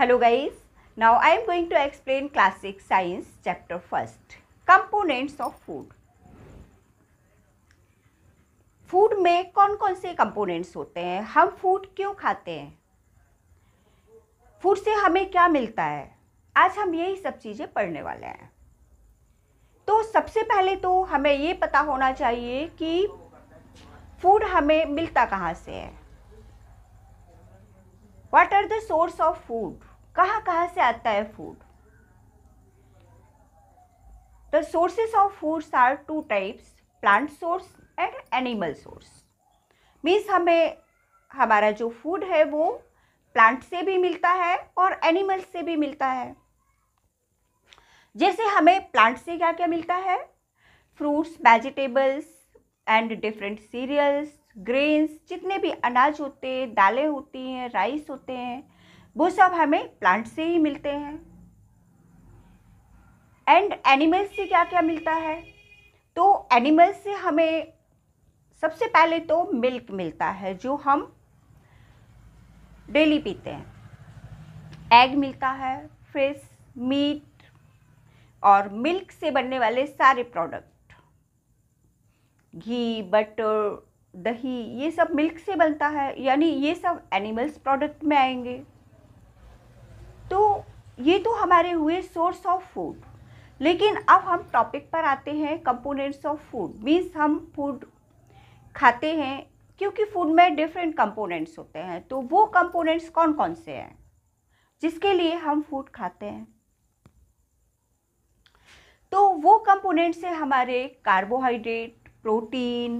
Hello guys, now I am going to explain classic science chapter first. Components of food. Food में कौन कौन से components होते हैं हम फूड क्यों खाते हैं फूड से हमें क्या मिलता है आज हम यही सब चीज़ें पढ़ने वाले हैं तो सबसे पहले तो हमें ये पता होना चाहिए कि फूड हमें मिलता कहाँ से है what are the source of food कहाँ कहाँ से आता है food the sources of foods are two types plant source and animal source means हमें हमारा जो फूड है वो प्लांट से भी मिलता है और एनिमल से भी मिलता है जैसे हमें प्लांट से क्या क्या मिलता है fruits vegetables and different cereals grains जितने भी अनाज होते हैं दालें होती हैं राइस होते हैं वो सब हमें प्लांट से ही मिलते हैं एंड एनिमल्स से क्या क्या मिलता है तो एनिमल्स से हमें सबसे पहले तो मिल्क मिलता है जो हम डेली पीते हैं एग मिलता है फिश मीट और मिल्क से बनने वाले सारे प्रोडक्ट घी बटर दही ये सब मिल्क से बनता है यानी ये सब एनिमल्स प्रोडक्ट में आएंगे तो ये तो हमारे हुए सोर्स ऑफ फूड लेकिन अब हम टॉपिक पर आते हैं कंपोनेंट्स ऑफ फूड मीन्स हम फूड खाते हैं क्योंकि फूड में डिफरेंट कंपोनेंट्स होते हैं तो वो कंपोनेंट्स कौन कौन से हैं जिसके लिए हम फूड खाते हैं तो वो कंपोनेंट्स हैं हमारे carbohydrate protein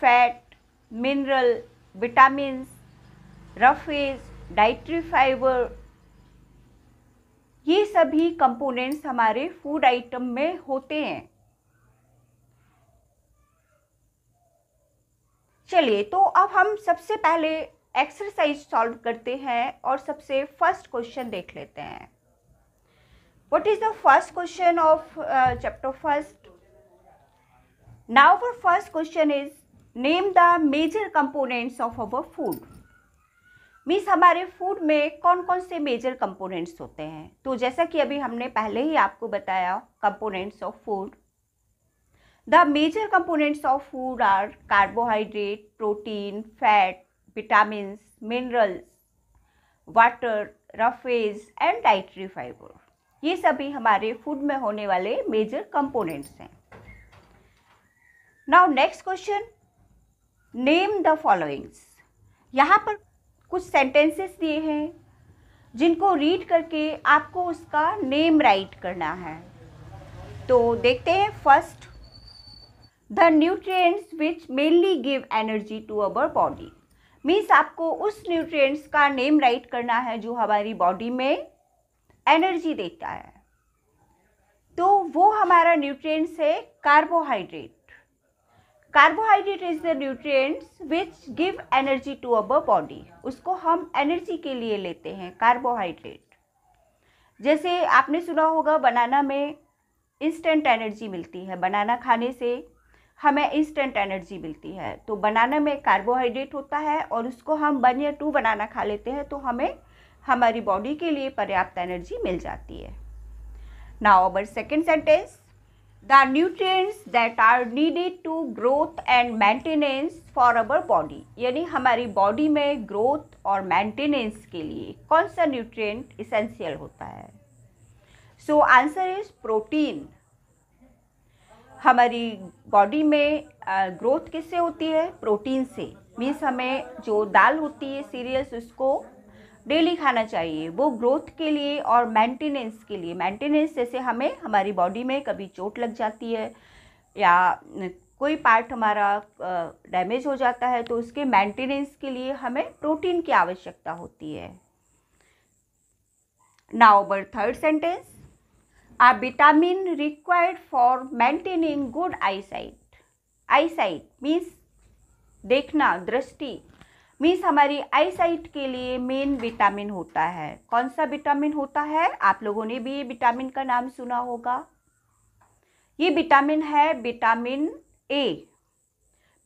fat mineral vitamin roughage dietary fibre ये सभी कंपोनेंट्स हमारे फूड आइटम में होते हैं चलिए तो अब हम सबसे पहले एक्सरसाइज सॉल्व करते हैं और सबसे फर्स्ट क्वेश्चन देख लेते हैं what is the first question of chapter first now for first question is name the major components of our food means हमारे फूड में कौन कौन से मेजर कंपोनेंट्स होते हैं तो जैसा कि अभी हमने पहले ही आपको बताया components of food the major components of food are carbohydrate protein fat vitamin minerals water roughage and dietary fibre ये सभी हमारे फूड में होने वाले मेजर कंपोनेंट्स हैं now next question name the followings यहाँ पर कुछ सेंटेंसेस दिए हैं जिनको रीड करके आपको उसका नेम राइट करना है तो देखते हैं first the nutrients which mainly give energy to our body means आपको उस न्यूट्रिएंट्स का नेम राइट करना है जो हमारी बॉडी में एनर्जी देता है तो वो हमारा न्यूट्रिएंट्स है carbohydrate carbohydrate is the nutrients which give energy to our body उसको हम एनर्जी के लिए लेते हैं कार्बोहाइड्रेट जैसे आपने सुना होगा बनाना में इंस्टेंट एनर्जी मिलती है बनाना खाने से हमें इंस्टेंट एनर्जी मिलती है तो बनाना में कार्बोहाइड्रेट होता है और उसको हम वन या टू बनाना खा लेते हैं तो हमें हमारी बॉडी के लिए पर्याप्त एनर्जी मिल जाती है now our second sentence the nutrients that are needed to growth and maintenance for our body यानी हमारी body में growth और maintenance के लिए कौन सा nutrient essential होता है So answer is protein. हमारी body में growth किससे होती है प्रोटीन से मीन्स हमें जो दाल होती है सीरियल्स उसको डेली खाना चाहिए वो ग्रोथ के लिए और मेंटेनेंस के लिए मेंटेनेंस जैसे हमें हमारी बॉडी में कभी चोट लग जाती है या कोई पार्ट हमारा डैमेज हो जाता है तो उसके मेंटेनेंस के लिए हमें प्रोटीन की आवश्यकता होती है now our third sentence are vitamin required for maintaining good eyesight eyesight means देखना दृष्टि मीन्स हमारी आईसाइट के लिए मेन विटामिन होता है कौन सा विटामिन होता है आप लोगों ने भी ये विटामिन का नाम सुना होगा ये विटामिन है विटामिन ए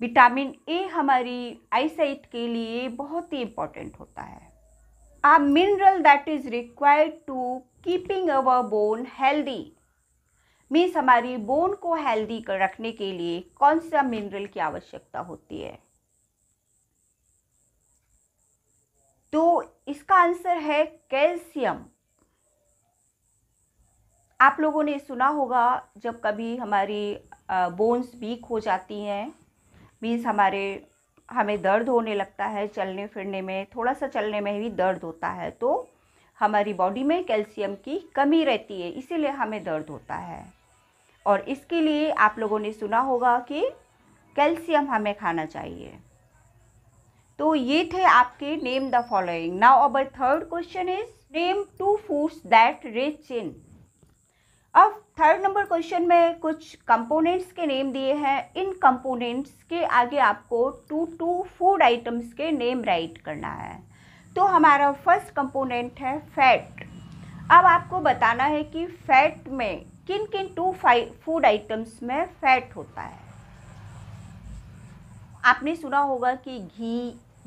विटामिन ए हमारी आईसाइट के लिए बहुत ही इम्पोर्टेंट होता है a mineral that is required to keeping our bone healthy means हमारी बोन को हेल्दी रखने के लिए कौन सा मिनरल की आवश्यकता होती है तो इसका आंसर है कैल्शियम आप लोगों ने सुना होगा जब कभी हमारी बोन्स वीक हो जाती हैं मीन्स हमारे हमें दर्द होने लगता है चलने फिरने में थोड़ा सा चलने में भी दर्द होता है तो हमारी बॉडी में कैल्शियम की कमी रहती है इसीलिए हमें दर्द होता है और इसके लिए आप लोगों ने सुना होगा कि कैल्शियम हमें खाना चाहिए तो ये थे आपके name the following now our third question is name two foods that rich in अब थर्ड नंबर क्वेश्चन में कुछ कंपोनेंट्स के नेम दिए हैं इन कंपोनेंट्स के आगे आपको टू टू फूड आइटम्स के नेम राइट करना है तो हमारा फर्स्ट कंपोनेंट है फैट अब आपको बताना है कि फैट में किन किन टू फूड आइटम्स में फैट होता है आपने सुना होगा कि घी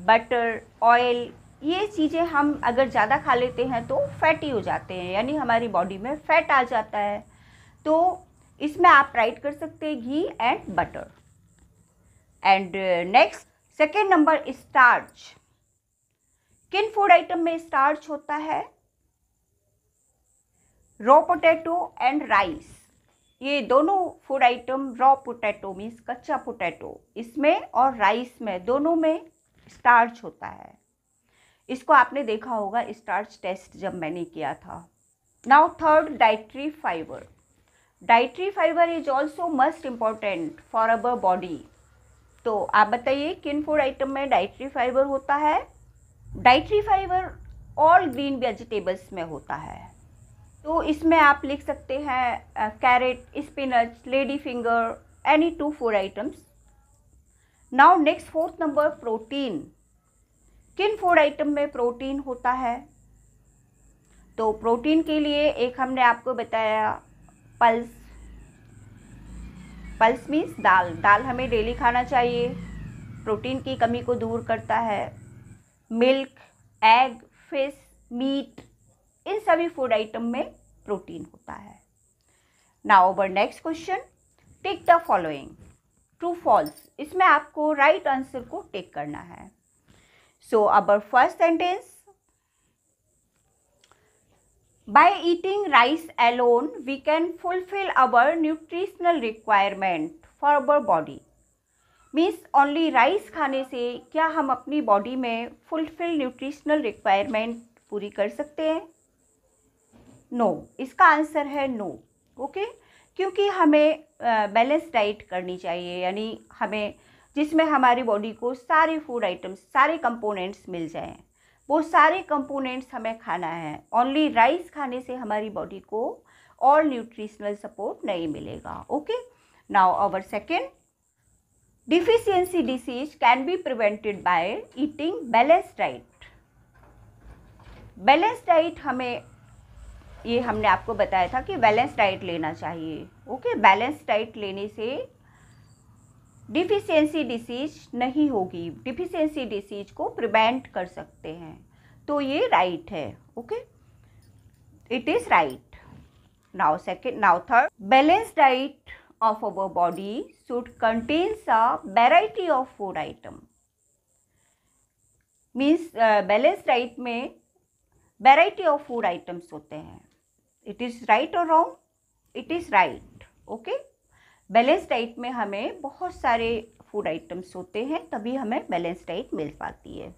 बटर ऑयल ये चीज़ें हम अगर ज़्यादा खा लेते हैं तो फैटी हो जाते हैं यानी हमारी बॉडी में फैट आ जाता है तो इसमें आप राइट कर सकते हैं ghee and butter and next second number starch किन फूड आइटम में स्टार्च होता है रॉ पोटैटो एंड राइस ये दोनों food item raw potato means कच्चा पोटैटो इसमें और राइस में दोनों में स्टार्च होता है इसको आपने देखा होगा स्टार्च टेस्ट जब मैंने किया था now third dietary fibre dietary fibre is also must important for our body तो आप बताइए किन फूड आइटम में डाइट्री फाइबर होता है dietary fibre all green vegetables में होता है तो इसमें आप लिख सकते हैं carrot spinach lady finger any two food items now next fourth number protein किन फूड आइटम में प्रोटीन होता है तो प्रोटीन के लिए एक हमने आपको बताया पल्स पल्स मीन्स दाल दाल हमें डेली खाना चाहिए प्रोटीन की कमी को दूर करता है मिल्क एग फिश मीट इन सभी फूड आइटम में प्रोटीन होता है now our next question tick the following true false इसमें आपको राइट right आंसर को टेक करना है so our first sentence by eating rice alone we can fulfil our nutritional requirement for our body means only rice खाने से क्या हम अपनी बॉडी में फुलफिल न्यूट्रिशनल रिक्वायरमेंट पूरी कर सकते हैं नो no. इसका आंसर है नो no. Okay okay? क्योंकि हमें बैलेंस डाइट करनी चाहिए यानी हमें जिसमें हमारी बॉडी को सारे फूड आइटम्स सारे कंपोनेंट्स मिल जाएं वो सारे कंपोनेंट्स हमें खाना है ओनली राइस खाने से हमारी बॉडी को और न्यूट्रिशनल सपोर्ट नहीं मिलेगा okay now our second deficiency disease can be prevented by eating balance diet balance diet हमें ये हमने आपको बताया था कि बैलेंस डाइट लेना चाहिए ओके बैलेंस डाइट लेने से डिफिशियंसी डिसीज नहीं होगी डिफिशियंसी डिसीज को प्रिवेंट कर सकते हैं तो ये राइट right है okay it is right now second now third balance diet of our body should contains a variety of food item means balance diet में वेराइटी ऑफ फूड आइटम्स होते हैं इट इज़ राइट और wrong it is right okay balance diet में हमें बहुत सारे food items होते हैं तभी हमें बैलेंस डाइट मिल पाती है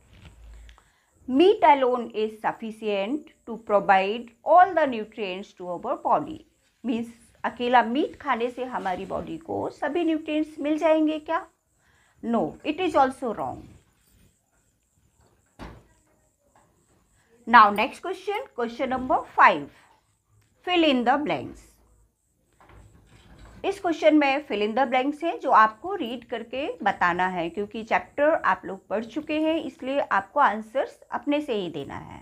meat alone is sufficient to provide all the nutrients to our body means अकेला मीट खाने से हमारी बॉडी को सभी न्यूट्रिएंट्स मिल जाएंगे क्या no it is also wrong now next question question number five fill in the blanks इस क्वेश्चन में फिल इन द ब्लैंक्स है जो आपको रीड करके बताना है क्योंकि चैप्टर आप लोग पढ़ चुके हैं इसलिए आपको आंसर्स अपने से ही देना है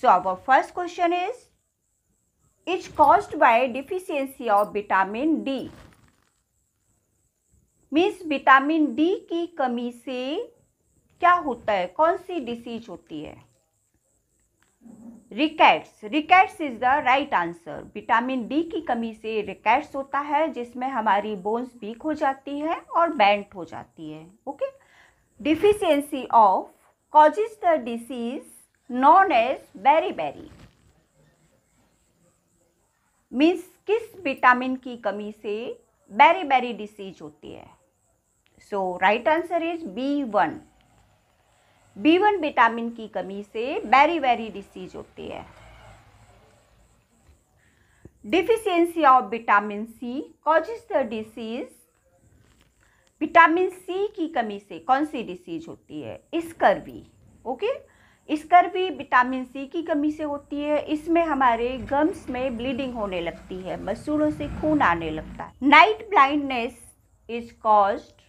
so our first question is is caused by deficiency of vitamin D means vitamin D की कमी से क्या होता है कौन सी डिसीज होती है rickets rickets is the right answer vitamin D की कमी से रिकेट्स होता है जिसमें हमारी बोन्स वीक हो जाती है और बैंट हो जाती है okay deficiency of causes the disease known as beri beri means किस विटामिन की कमी से बेरी बेरी डिसीज होती है so right answer is B one B one vitamin की कमी से बैरी वेरी डिसीज होती है deficiency of vitamin C causes the disease vitamin C की कमी से कौन सी डिसीज होती है scurvy okay scurvy vitamin C की कमी से होती है इसमें हमारे गम्स में ब्लीडिंग होने लगती है मसूड़ों से खून आने लगता है night blindness is caused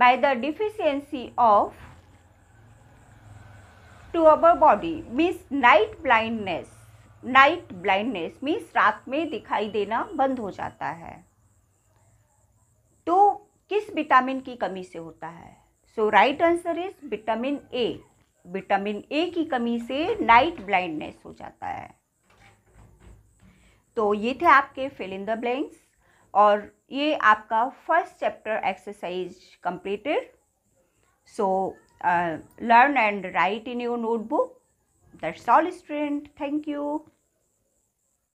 by the deficiency of to our body means night blindness night blindness means रात में दिखाई देना बंद हो जाता है तो किस विटामिन की कमी से होता है so right answer is vitamin A vitamin A की कमी से नाइट ब्लाइंडनेस हो जाता है तो ये थे आपके फिल इन द ब्लैंक्स और ये आपका first chapter exercise completed so Uh, learn and write in your notebook. That's all, student. Thank you.